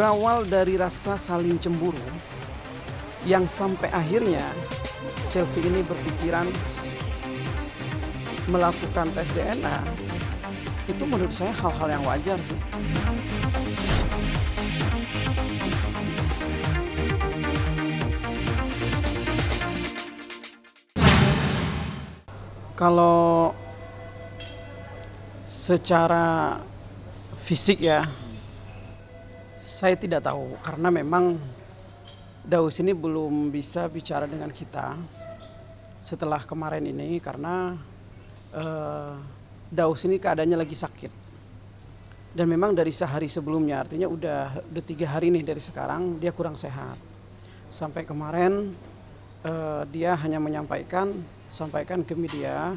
berawal dari rasa saling cemburu yang sampai akhirnya Selfie ini berpikiran melakukan tes DNA itu menurut saya hal-hal yang wajar sih. Kalau secara fisik ya, saya tidak tahu karena memang Daus ini belum bisa bicara dengan kita setelah kemarin ini karena uh, Daus ini keadaannya lagi sakit dan memang dari sehari sebelumnya artinya udah udah tiga hari nih dari sekarang dia kurang sehat sampai kemarin uh, dia hanya menyampaikan sampaikan ke media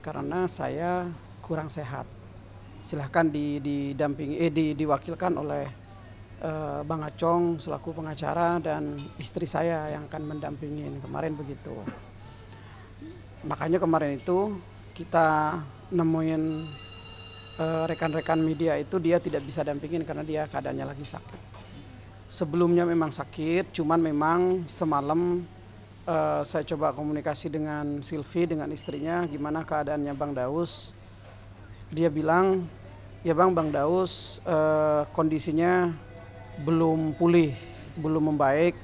karena saya kurang sehat silahkan didampingi eh diwakilkan oleh Eh, Bang Acong selaku pengacara dan istri saya yang akan mendampingin kemarin begitu. Makanya kemarin itu kita nemuin eh, rekan-rekan media itu dia tidak bisa dampingin karena dia keadaannya lagi sakit. Sebelumnya memang sakit, cuman memang semalam uh, saya coba komunikasi dengan Silvi dengan istrinya gimana keadaannya Bang Daus. Dia bilang, "Ya Bang, Bang Daus uh, kondisinya belum pulih, belum membaik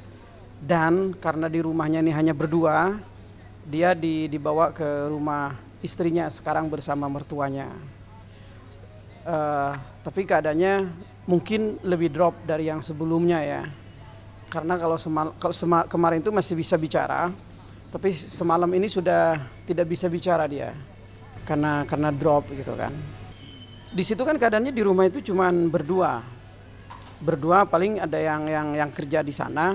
dan karena di rumahnya ini hanya berdua, dia di, dibawa ke rumah istrinya sekarang bersama mertuanya. Uh, tapi keadaannya mungkin lebih drop dari yang sebelumnya ya. Karena kalau, semal, kalau sema, kemarin itu masih bisa bicara, tapi semalam ini sudah tidak bisa bicara dia karena karena drop gitu kan. Di situ kan keadaannya di rumah itu cuman berdua, berdua paling ada yang yang yang kerja di sana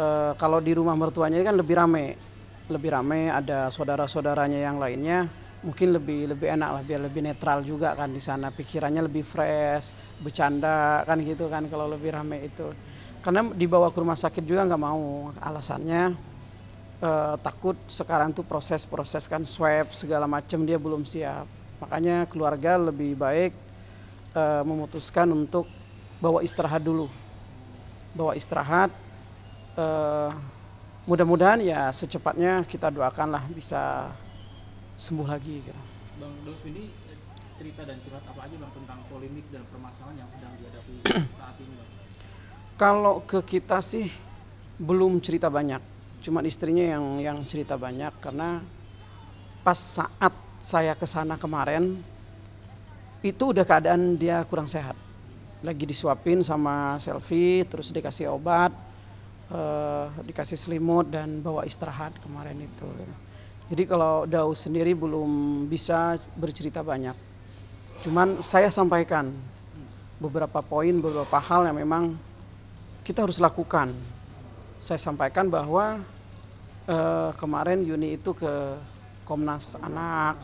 e, kalau di rumah mertuanya kan lebih rame lebih rame ada saudara saudaranya yang lainnya mungkin lebih lebih enak lah biar lebih netral juga kan di sana pikirannya lebih fresh bercanda kan gitu kan kalau lebih rame itu karena dibawa ke rumah sakit juga nggak mau alasannya e, takut sekarang tuh proses-proses kan swab segala macam dia belum siap makanya keluarga lebih baik eh, memutuskan untuk bawa istirahat dulu. Bawa istirahat. Uh, mudah-mudahan ya secepatnya kita doakanlah bisa sembuh lagi gitu. Bang Dos ini cerita dan curhat apa aja bang tentang polemik dan permasalahan yang sedang dihadapi saat ini bang? Kalau ke kita sih belum cerita banyak, cuma istrinya yang yang cerita banyak karena pas saat saya ke sana kemarin itu udah keadaan dia kurang sehat lagi disuapin sama selfie terus dikasih obat eh, dikasih selimut dan bawa istirahat kemarin itu jadi kalau Daus sendiri belum bisa bercerita banyak cuman saya sampaikan beberapa poin beberapa hal yang memang kita harus lakukan saya sampaikan bahwa eh, kemarin Yuni itu ke Komnas Anak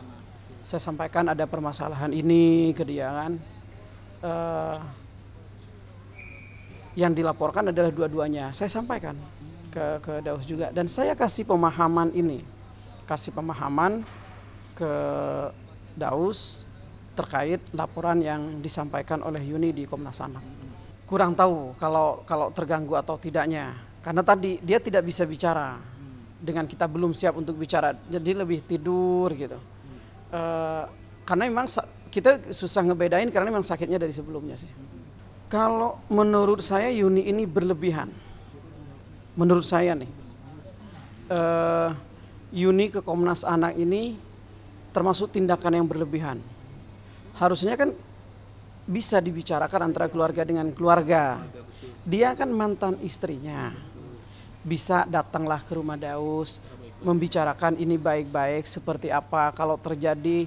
saya sampaikan ada permasalahan ini ke dia kan eh, yang dilaporkan adalah dua-duanya. Saya sampaikan ke, ke Daus juga dan saya kasih pemahaman ini, kasih pemahaman ke Daus terkait laporan yang disampaikan oleh Yuni di Komnas Anak. Kurang tahu kalau kalau terganggu atau tidaknya, karena tadi dia tidak bisa bicara dengan kita belum siap untuk bicara, jadi lebih tidur gitu. E, karena memang kita susah ngebedain karena memang sakitnya dari sebelumnya sih. Kalau menurut saya Yuni ini berlebihan. Menurut saya nih. Uh, Yuni ke Komnas Anak ini termasuk tindakan yang berlebihan. Harusnya kan bisa dibicarakan antara keluarga dengan keluarga. Dia kan mantan istrinya. Bisa datanglah ke rumah Daus, membicarakan ini baik-baik seperti apa kalau terjadi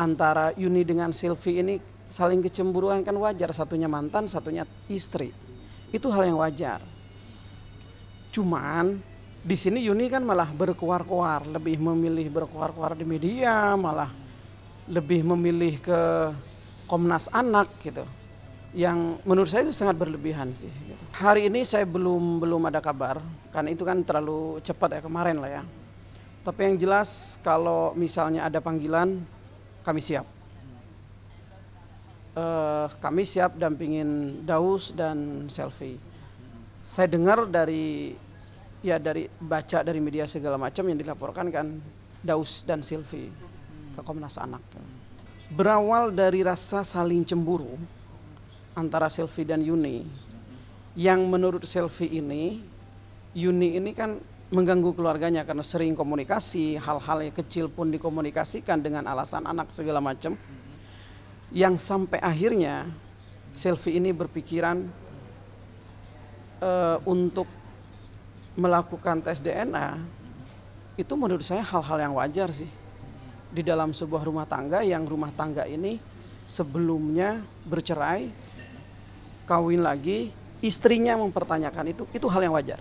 antara Yuni dengan Silvi ini saling kecemburuan kan wajar, satunya mantan, satunya istri. Itu hal yang wajar. Cuman di sini Yuni kan malah berkuar-kuar, lebih memilih berkuar-kuar di media, malah lebih memilih ke Komnas Anak gitu. Yang menurut saya itu sangat berlebihan sih. Gitu. Hari ini saya belum belum ada kabar, kan itu kan terlalu cepat ya kemarin lah ya. Tapi yang jelas kalau misalnya ada panggilan, kami siap uh, kami siap dampingin Daus dan Selfie. Saya dengar dari ya dari baca dari media segala macam yang dilaporkan kan Daus dan Silvi ke Komnas Anak. Berawal dari rasa saling cemburu antara Silvi dan Yuni. Yang menurut Silvi ini Yuni ini kan mengganggu keluarganya karena sering komunikasi, hal-hal yang kecil pun dikomunikasikan dengan alasan anak segala macam yang sampai akhirnya selfie ini berpikiran uh, untuk melakukan tes DNA itu menurut saya hal-hal yang wajar sih di dalam sebuah rumah tangga yang rumah tangga ini sebelumnya bercerai kawin lagi istrinya mempertanyakan itu itu hal yang wajar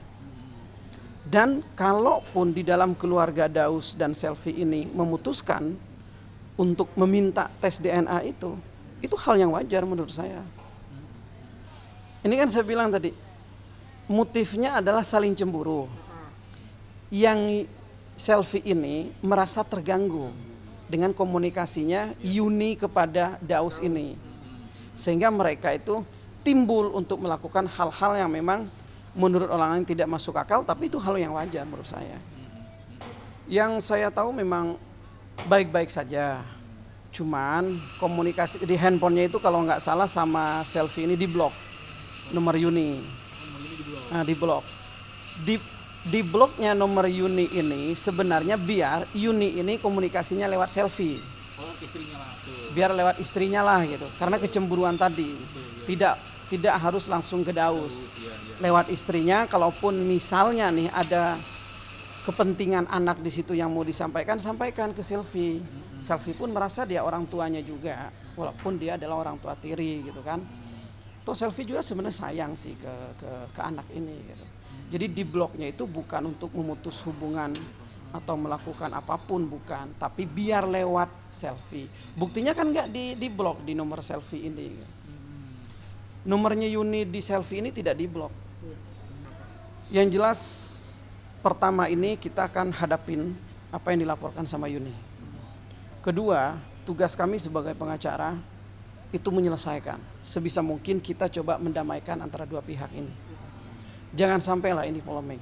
dan kalaupun di dalam keluarga Daus dan Selfie ini memutuskan untuk meminta tes DNA itu, itu hal yang wajar menurut saya. Ini kan saya bilang tadi, motifnya adalah saling cemburu. Yang selfie ini merasa terganggu dengan komunikasinya Yuni kepada Daus ini. Sehingga mereka itu timbul untuk melakukan hal-hal yang memang menurut orang lain tidak masuk akal, tapi itu hal yang wajar menurut saya. Yang saya tahu memang baik-baik saja. Cuman komunikasi di handphonenya itu kalau nggak salah sama selfie ini di blok nomor Yuni. Nah, diblok. Di di bloknya nomor Yuni ini sebenarnya biar Yuni ini komunikasinya lewat selfie. Oh, biar lewat istrinya lah gitu. Karena kecemburuan tadi. Ya. Tidak tidak harus langsung ke Daus. Iya, iya. Lewat istrinya kalaupun misalnya nih ada kepentingan anak di situ yang mau disampaikan sampaikan ke Silvi. Silvi pun merasa dia orang tuanya juga walaupun dia adalah orang tua tiri gitu kan. Toh Silvi juga sebenarnya sayang sih ke, ke ke anak ini gitu. Jadi di blognya itu bukan untuk memutus hubungan atau melakukan apapun bukan, tapi biar lewat selfie. Buktinya kan nggak di di blok di nomor selfie ini. Nomornya Yuni di selfie ini tidak di blok. Iya. Yang jelas Pertama ini kita akan hadapin apa yang dilaporkan sama Yuni. Kedua, tugas kami sebagai pengacara itu menyelesaikan. Sebisa mungkin kita coba mendamaikan antara dua pihak ini. Jangan sampailah ini polemik.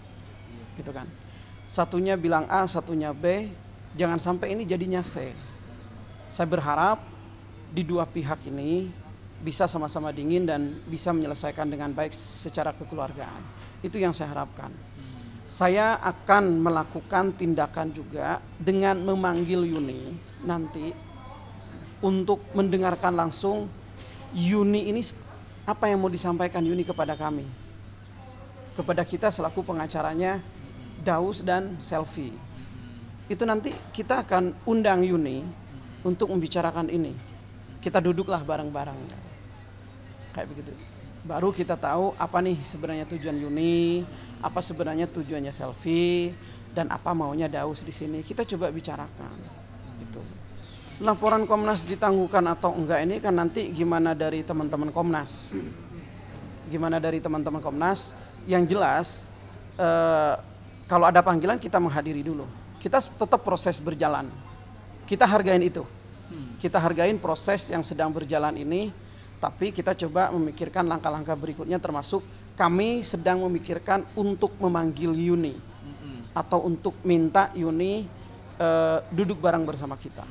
Gitu kan. Satunya bilang A, satunya B, jangan sampai ini jadinya C. Saya berharap di dua pihak ini bisa sama-sama dingin dan bisa menyelesaikan dengan baik secara kekeluargaan. Itu yang saya harapkan saya akan melakukan tindakan juga dengan memanggil Yuni nanti untuk mendengarkan langsung Yuni ini apa yang mau disampaikan Yuni kepada kami kepada kita selaku pengacaranya Daus dan Selfie itu nanti kita akan undang Yuni untuk membicarakan ini kita duduklah bareng-bareng kayak begitu baru kita tahu apa nih sebenarnya tujuan Yuni, apa sebenarnya tujuannya selfie, dan apa maunya Daus di sini. Kita coba bicarakan. Itu. Laporan Komnas ditangguhkan atau enggak ini kan nanti gimana dari teman-teman Komnas. Gimana dari teman-teman Komnas? Yang jelas, eh, kalau ada panggilan kita menghadiri dulu. Kita tetap proses berjalan. Kita hargain itu. Kita hargain proses yang sedang berjalan ini tapi kita coba memikirkan langkah-langkah berikutnya termasuk kami sedang memikirkan untuk memanggil Yuni atau untuk minta Yuni uh, duduk bareng bersama kita.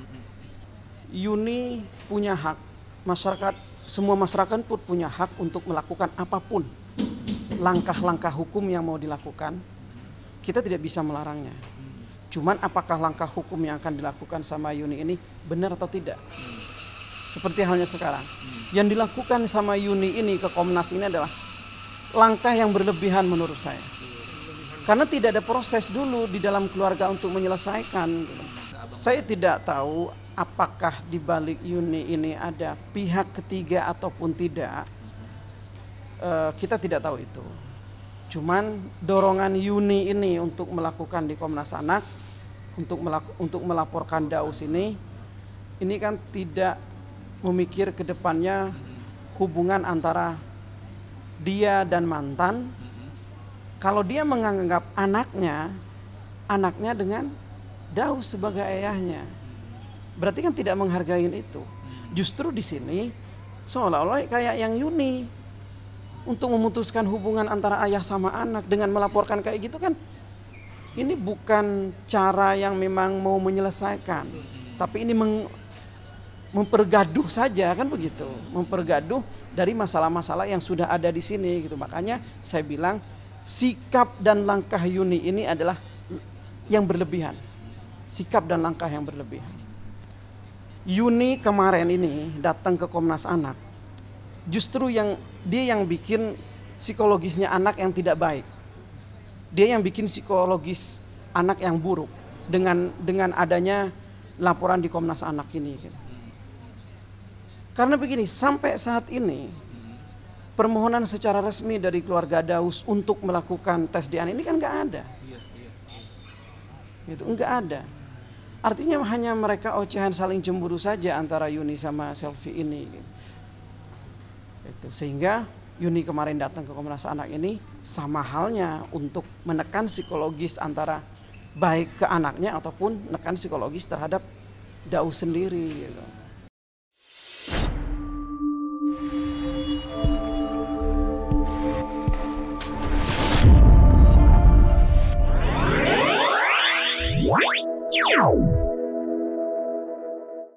Yuni punya hak, masyarakat semua masyarakat pun punya hak untuk melakukan apapun langkah-langkah hukum yang mau dilakukan. Kita tidak bisa melarangnya. Mm. Cuman apakah langkah hukum yang akan dilakukan sama Yuni ini benar atau tidak? Mm seperti halnya sekarang. Yang dilakukan sama Yuni ini ke Komnas ini adalah langkah yang berlebihan menurut saya. Karena tidak ada proses dulu di dalam keluarga untuk menyelesaikan. Saya tidak tahu apakah di balik Yuni ini ada pihak ketiga ataupun tidak. Eh, kita tidak tahu itu. Cuman dorongan Yuni ini untuk melakukan di Komnas Anak, untuk, untuk melaporkan Daus ini, ini kan tidak memikir ke depannya hubungan antara dia dan mantan. Kalau dia menganggap anaknya, anaknya dengan Daus sebagai ayahnya. Berarti kan tidak menghargai itu. Justru di sini seolah-olah kayak yang Yuni untuk memutuskan hubungan antara ayah sama anak dengan melaporkan kayak gitu kan ini bukan cara yang memang mau menyelesaikan tapi ini meng, mempergaduh saja kan begitu, mempergaduh dari masalah-masalah yang sudah ada di sini gitu. Makanya saya bilang sikap dan langkah Yuni ini adalah yang berlebihan. Sikap dan langkah yang berlebihan. Yuni kemarin ini datang ke Komnas Anak. Justru yang dia yang bikin psikologisnya anak yang tidak baik. Dia yang bikin psikologis anak yang buruk dengan dengan adanya laporan di Komnas Anak ini gitu. Karena begini, sampai saat ini permohonan secara resmi dari keluarga Daus untuk melakukan tes DNA ini kan nggak ada. Itu nggak ada. Artinya hanya mereka ocehan saling cemburu saja antara Yuni sama Selfie ini. Itu sehingga Yuni kemarin datang ke Komnas Anak ini sama halnya untuk menekan psikologis antara baik ke anaknya ataupun menekan psikologis terhadap Daus sendiri. Gitu.